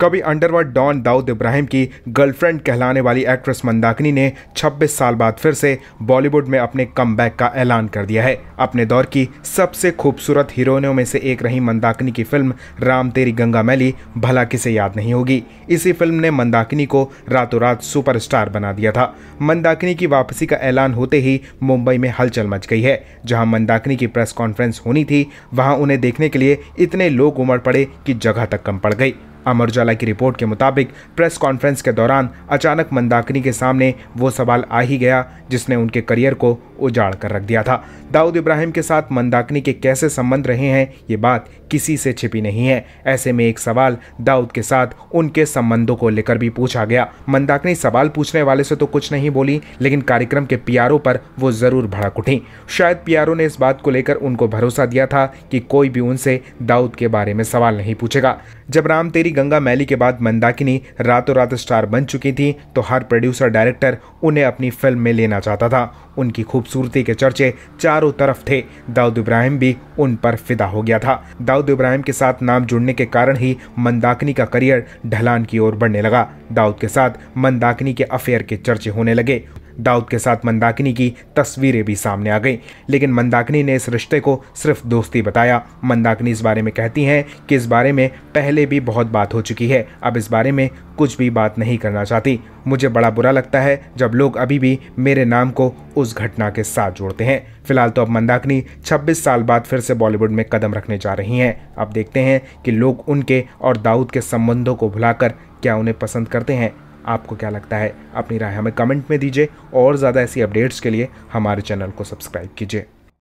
कभी underworld don Dawood Ibrahim की girlfriend कहलाने वाली एक्ट्रेस मंदाकिनी ने 26 साल बाद फिर से बॉलीवुड में अपने कम का ऐलान कर दिया है अपने दौर की सबसे खूबसूरत हीरोइनों में से एक रही मंदाकिनी की फिल्म राम तेरी गंगा मैली भला किसे याद नहीं होगी इसी फिल्म ने मंदाकिनी को रातों रात सुपरस्टार बना दिया था मंदाकिनी की वापसी का ऐलान होते ही मुंबई में हलचल मच गई है जहाँ मंदाकिनी की प्रेस कॉन्फ्रेंस होनी थी वहाँ उन्हें देखने के लिए इतने लोग उमड़ पड़े कि जगह तक कम पड़ गई अमर उजाला की रिपोर्ट के मुताबिक प्रेस कॉन्फ्रेंस के दौरान अचानक मंदाकिनी के सामने वो सवाल आ ही गया जिसने उनके करियर को उजाड़ कर रख दिया था दाऊद इब्राहिम के साथ मंदाकिनी के कैसे संबंध रहे हैं ये बात किसी से छिपी नहीं है ऐसे में एक सवाल दाऊद के साथ उनके संबंधों को लेकर भी पूछा गया मंदाकिनी सवाल पूछने वाले से तो कुछ नहीं बोली लेकिन कार्यक्रम के पी पर वो ज़रूर भड़क उठी शायद पी ने इस बात को लेकर उनको भरोसा दिया था कि कोई भी उनसे दाऊद के बारे में सवाल नहीं पूछेगा जब राम तेरी छोटी गंगा मैली के बाद मंदाकिनी रातों रात स्टार बन चुकी थी तो हर प्रोड्यूसर डायरेक्टर उन्हें अपनी फिल्म में लेना चाहता था उनकी खूबसूरती के चर्चे चारों तरफ थे दाऊद इब्राहिम भी उन पर फिदा हो गया था दाऊद इब्राहिम के साथ नाम जुड़ने के कारण ही मंदाकिनी का करियर ढलान की ओर बढ़ने लगा दाऊद के साथ मंदाकिनी के अफेयर के चर्चे होने लगे दाऊद के साथ मंदाकिनी की तस्वीरें भी सामने आ गई लेकिन मंदाकिनी ने इस रिश्ते को सिर्फ दोस्ती बताया मंदाकिनी इस बारे में कहती हैं कि इस बारे में पहले भी बहुत बात हो चुकी है अब इस बारे में कुछ भी बात नहीं करना चाहती मुझे बड़ा बुरा लगता है जब लोग अभी भी मेरे नाम को उस घटना के साथ जोड़ते हैं फिलहाल तो अब मंदाकिनी 26 साल बाद फिर से बॉलीवुड में कदम रखने जा रही हैं अब देखते हैं कि लोग उनके और दाऊद के संबंधों को भुलाकर क्या उन्हें पसंद करते हैं आपको क्या लगता है अपनी राय हमें कमेंट में दीजिए और ज़्यादा ऐसी अपडेट्स के लिए हमारे चैनल को सब्सक्राइब कीजिए